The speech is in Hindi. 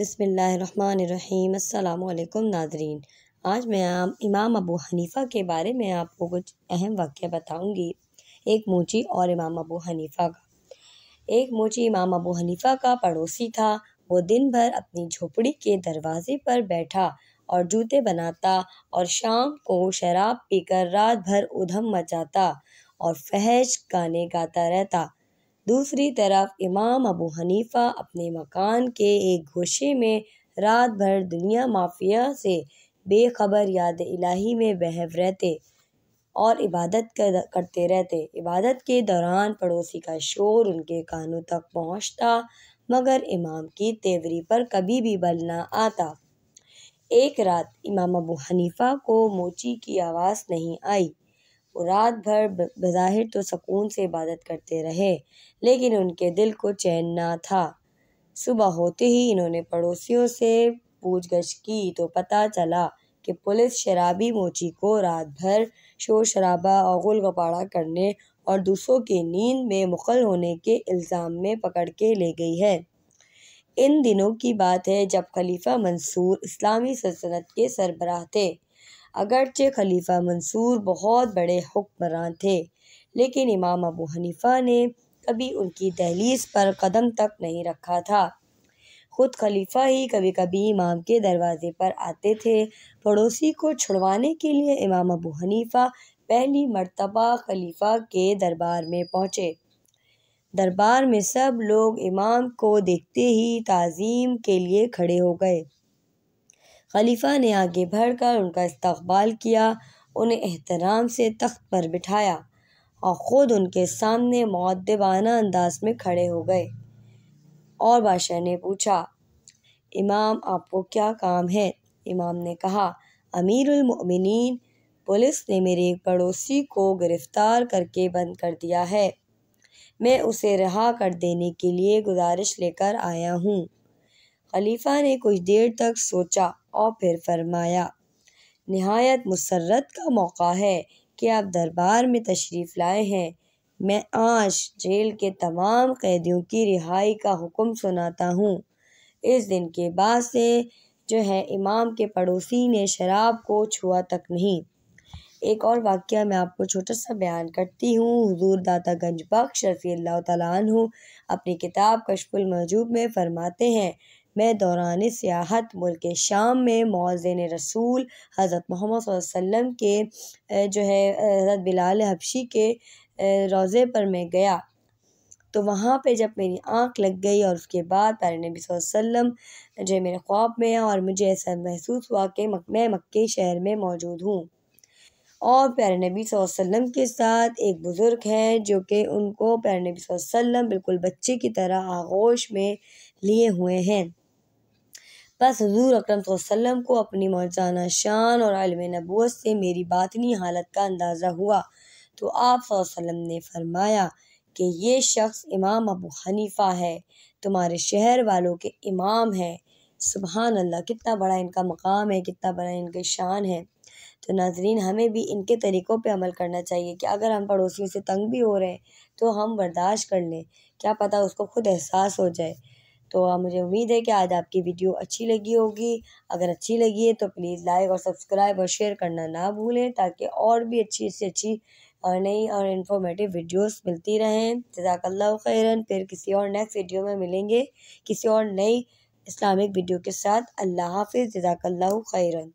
बिसमीम् अल्लाम नाजरीन आज मैं आप इमाम अबू हनीफ़ा के बारे में आपको कुछ अहम वाक्य बताऊंगी एक मोची और इमाम अबू हनीफ़ा का एक मोची इमाम अबू हनीफ़ा का पड़ोसी था वो दिन भर अपनी झोपड़ी के दरवाजे पर बैठा और जूते बनाता और शाम को शराब पीकर रात भर उधम मचाता और फहज गाने गाता रहता दूसरी तरफ इमाम अबू हनीफा अपने मकान के एक गोशे में रात भर दुनिया माफिया से बेखबर याद इलाही में बहव रहते और इबादत कर, करते रहते इबादत के दौरान पड़ोसी का शोर उनके कानों तक पहुंचता मगर इमाम की तेवरी पर कभी भी बल ना आता एक रात इमाम अबू हनीफा को मोची की आवाज़ नहीं आई रात भर बज़ाहिर तो सुकून से इबादत करते रहे लेकिन उनके दिल को चैन ना था सुबह होते ही इन्होंने पड़ोसियों से पूछ गछ की तो पता चला कि पुलिस शराबी मोची को रात भर शोर शराबा और गुलगपाड़ा करने और दूसरों की नींद में मुखल होने के इल्ज़ाम में पकड़ के ले गई है इन दिनों की बात है जब खलीफा मंसूर इस्लामी सल्तनत के सरबराह थे अगरचे खलीफा मंसूर बहुत बड़े हुक्मरान थे लेकिन इमाम अबू हनीफा ने कभी उनकी दहलीस पर कदम तक नहीं रखा था खुद खलीफा ही कभी कभी इमाम के दरवाज़े पर आते थे पड़ोसी को छुड़वाने के लिए इमाम अबू हनीफा पहली मर्तबा खलीफा के दरबार में पहुँचे दरबार में सब लोग इमाम को देखते ही ताज़ीम के लिए खड़े हो गए खलीफा ने आगे बढ़कर उनका इस्तकबाल किया उन्हें एहतराम से तख्त पर बिठाया और ख़ुद उनके सामने मद्दबाना अंदाज में खड़े हो गए और बादशाह ने पूछा इमाम आपको क्या काम है इमाम ने कहा अमीरमिन पुलिस ने मेरे एक पड़ोसी को गिरफ़्तार करके बंद कर दिया है मैं उसे रिहा कर देने के लिए गुजारिश लेकर आया हूँ खलीफा ने कुछ देर तक सोचा और फिर फरमाया नहायत मुसरत का मौका है कि आप दरबार में तशरीफ़ लाए हैं मैं आज जेल के तमाम कैदियों की रिहाई का हुक्म सुनाता हूँ इस दिन के बाद से जो है इमाम के पड़ोसी ने शराब को छुआ तक नहीं एक और वाक्य मैं आपको छोटा सा बयान करती हूँ हजूर दाता गंज रफ़ी अल्लाह तु अपनी किताब कशफुल महजूब में फरमाते हैं मैं दौरान सियाहत मुल्क शाम में मौज़न रसूल हज़रत मोहम्मद वसल्लम के जो है हज़रत बिलाल हबशी के रोज़े पर मैं गया तो वहाँ पे जब मेरी आँख लग गई और उसके बाद प्यारे नबी वसल्लम जो मेरे ख्वाब में और मुझे ऐसा महसूस हुआ कि मैं मक्के शहर में मौजूद हूँ और प्यारे नबी वसल्लम के साथ एक बुज़ुर्ग हैं जो कि उनको प्यारे नबी वसल्लम बिल्कुल बच्चे की तरह आगोश में लिए हुए हैं बस हजूर अक्रम वसम को अपनी मौजाना शान और आलम नबूत से मेरी बातनी हालत का अंदाज़ा हुआ तो आप वसम ने फरमाया कि ये शख्स इमाम अबू हनीफा है तुम्हारे शहर वालों के इमाम हैं सुबहान अल्लाह कितना बड़ा इनका मकाम है कितना बड़ा इनकी शान है तो नाजरीन हमें भी इनके तरीक़ों पे अमल करना चाहिए कि अगर हम पड़ोसियों से तंग भी हो रहे हैं तो हम बर्दाश्त कर लें क्या पता उसको खुद एहसास हो जाए तो मुझे उम्मीद है कि आज आपकी वीडियो अच्छी लगी होगी अगर अच्छी लगी है तो प्लीज़ लाइक और सब्सक्राइब और शेयर करना ना भूलें ताकि और भी अच्छी से अच्छी और नई और इन्फॉर्मेटिव वीडियोस मिलती रहें जजाकल्ला खैरन फिर किसी और नेक्स्ट वीडियो में मिलेंगे किसी और नई इस्लामिक वीडियो के साथ अल्लाह हाफि जजाकल्ला खैरन